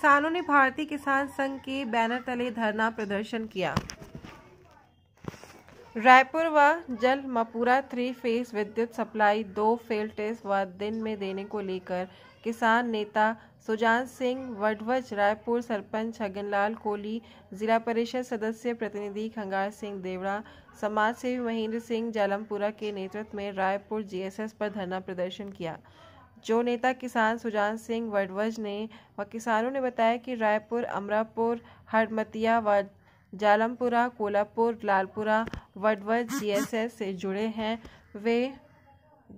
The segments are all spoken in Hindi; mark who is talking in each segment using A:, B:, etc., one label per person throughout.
A: किसानों ने भारतीय किसान संघ के बैनर तले धरना प्रदर्शन किया रायपुर व जल मपुरा थ्री फेज विद्युत सप्लाई दो फेल टेस्ट व दिन में देने को लेकर किसान नेता सुजान सिंह वडवज रायपुर सरपंच छगनलाल कोहली जिला परिषद सदस्य प्रतिनिधि खंगार सिंह देवड़ा समाज सेवी महेंद्र सिंह जालमपुरा के नेतृत्व में रायपुर जीएसएस पर धरना प्रदर्शन किया जो नेता किसान सुजान सिंह वडवज ने व किसानों ने बताया कि रायपुर अमरापुर हरमतिया व जालमपुरा कोलापुर लालपुरा वडवज जीएसएस से जुड़े हैं वे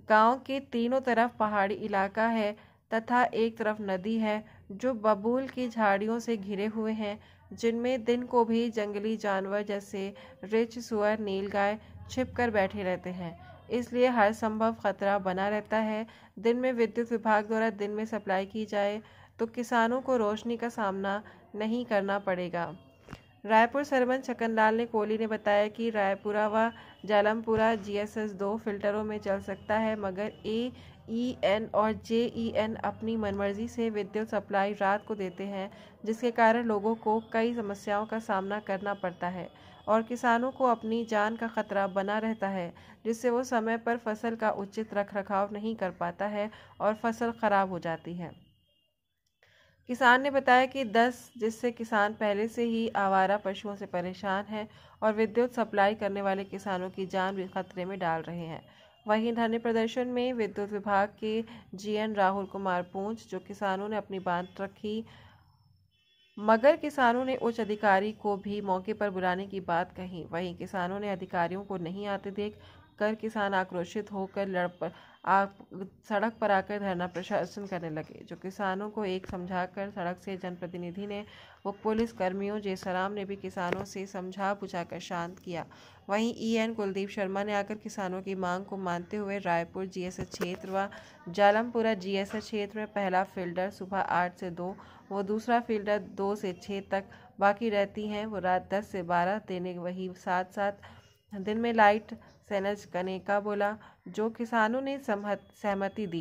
A: गांव के तीनों तरफ पहाड़ी इलाका है तथा एक तरफ नदी है जो बबूल की झाड़ियों से घिरे हुए हैं जिनमें दिन को भी जंगली जानवर जैसे रिछ सुअर नीलगाय छिप कर बैठे रहते हैं इसलिए हर संभव खतरा बना रहता है दिन में विद्युत विभाग द्वारा दिन में सप्लाई की जाए तो किसानों को रोशनी का सामना नहीं करना पड़ेगा रायपुर सरमन छकनलाल ने कोहली ने बताया कि रायपुरा व जालमपुरा जीएसएस दो फिल्टरों में चल सकता है मगर ए ई e एन और जे ई एन अपनी मनमर्जी से विद्युत सप्लाई रात को देते हैं जिसके कारण लोगों को कई समस्याओं का सामना करना पड़ता है और किसानों को अपनी जान का खतरा बना रहता है जिससे वो समय पर फसल का उचित रख रखाव नहीं कर पाता है और फसल ख़राब हो जाती है किसान ने बताया कि 10 जिससे किसान पहले से ही आवारा पशुओं से परेशान हैं और विद्युत सप्लाई करने वाले किसानों की जान भी खतरे में डाल रहे हैं वहीं धरने प्रदर्शन में विद्युत विभाग के जीएन राहुल कुमार पूंछ जो किसानों ने अपनी बात रखी मगर किसानों ने उच्च अधिकारी को भी मौके पर बुलाने की बात कही वहीं किसानों ने अधिकारियों को नहीं आते देख कर किसान आक्रोशित होकर लड़ पर आ, सड़क पर आकर धरना प्रशासन करने लगे जो किसानों को एक समझाकर सड़क से जनप्रतिनिधि ने वो पुलिस कर्मियों जयसराम ने भी किसानों से समझा बुझाकर शांत किया वहीं ईएन e कुलदीप शर्मा ने आकर किसानों की मांग को मानते हुए रायपुर जीएसएच क्षेत्र व जालमपुरा जीएसएच क्षेत्र में पहला फील्डर सुबह आठ से दो वो दूसरा फील्डर दो से छः तक बाकी रहती हैं वो रात दस से बारह देने वही साथ साथ दिन में लाइट सनज कनेका बोला जो किसानों ने सहमति दी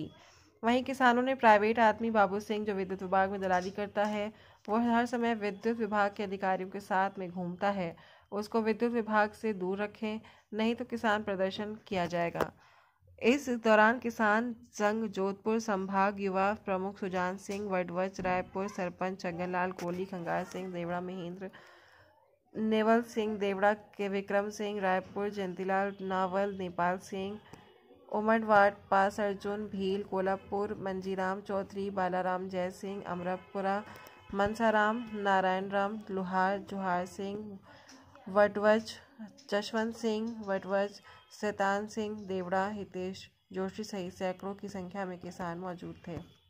A: वहीं किसानों ने प्राइवेट आदमी बाबू सिंह जो विद्युत विभाग में दलाली करता है वह हर समय विद्युत विभाग के अधिकारियों के साथ में घूमता है उसको विद्युत विभाग से दूर रखें नहीं तो किसान प्रदर्शन किया जाएगा इस दौरान किसान संघ जोधपुर संभाग युवा प्रमुख सुजान सिंह वडवच रायपुर सरपंच छगन लाल कोहली खंगार सिंह देवड़ा महेंद्र नेवल सिंह देवड़ा के विक्रम सिंह रायपुर जयंतीलाल नावल नेपाल सिंह उमरवाट पास अर्जुन भील कोल्हापुर मंजीराम चौधरी बालाराम जय सिंह अमरपुरा मनसाराम नारायण राम लोहार जोहार सिंह वटवज जशवंत सिंह वटवज सैतान सिंह देवड़ा हितेश जोशी सहित सैकड़ों की संख्या में किसान मौजूद थे